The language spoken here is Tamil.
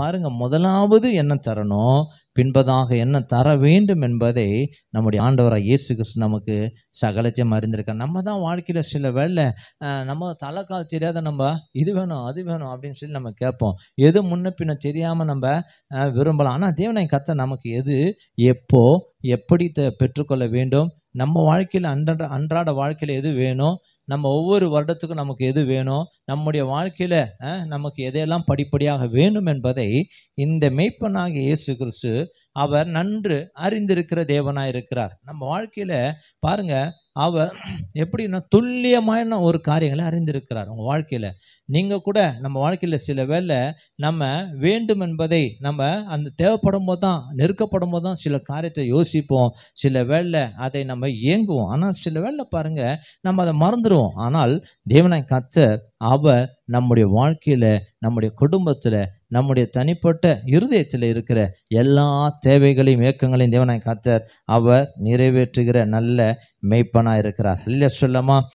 பாருங்க முதலாவது என்ன தரணும் பின்பதாக என்ன தர வேண்டும் என்பதை நம்முடைய ஆண்டவராக இயேசு கிறிஸ்து நமக்கு சகலத்தையும் அறிந்திருக்க நம்ம தான் வாழ்க்கையில் சில வேலை நம்ம தலைக்கால் தெரியாத நம்ம இது வேணும் அது வேணும் அப்படின்னு சொல்லி நம்ம கேட்போம் எது முன்ன பின்ன தெரியாமல் நம்ம விரும்பலாம் ஆனால் தேவனை கத்த நமக்கு எது எப்போ எப்படி பெற்றுக்கொள்ள வேண்டும் நம்ம வாழ்க்கையில் அன்றாட அன்றாட வாழ்க்கையில் எது வேணும் நம்ம ஒவ்வொரு வருடத்துக்கும் நமக்கு எது வேணும் நம்முடைய வாழ்க்கையில் நமக்கு எதையெல்லாம் படிப்படியாக வேணும் என்பதை இந்த மெய்ப்பனாகிய இயேசு கிறிஸ்து அவர் நன்று அறிந்திருக்கிற தேவனாக இருக்கிறார் நம்ம வாழ்க்கையில் பாருங்கள் அவர் எப்படின்னா துல்லியமான ஒரு காரியங்களை அறிந்திருக்கிறார் உங்கள் வாழ்க்கையில் நீங்கள் கூட நம்ம வாழ்க்கையில் சில வேலை நம்ம வேண்டும் என்பதை நம்ம அந்த தேவைப்படும் போது தான் நெருக்கப்படும் போது தான் சில காரியத்தை யோசிப்போம் சில வேலை அதை நம்ம இயங்குவோம் ஆனால் சில வேலை பாருங்கள் நம்ம அதை மறந்துடுவோம் ஆனால் தேவனாய் கத்தர் அவர் நம்முடைய வாழ்க்கையில் நம்முடைய குடும்பத்தில் நம்முடைய தனிப்பட்ட இருதயத்தில் இருக்கிற எல்லா தேவைகளையும் ஏக்கங்களையும் தேவனாய் காத்தர் அவர் நிறைவேற்றுகிற நல்ல மெய்ப்பனாக இருக்கிறார் இல்லையா சொல்லமா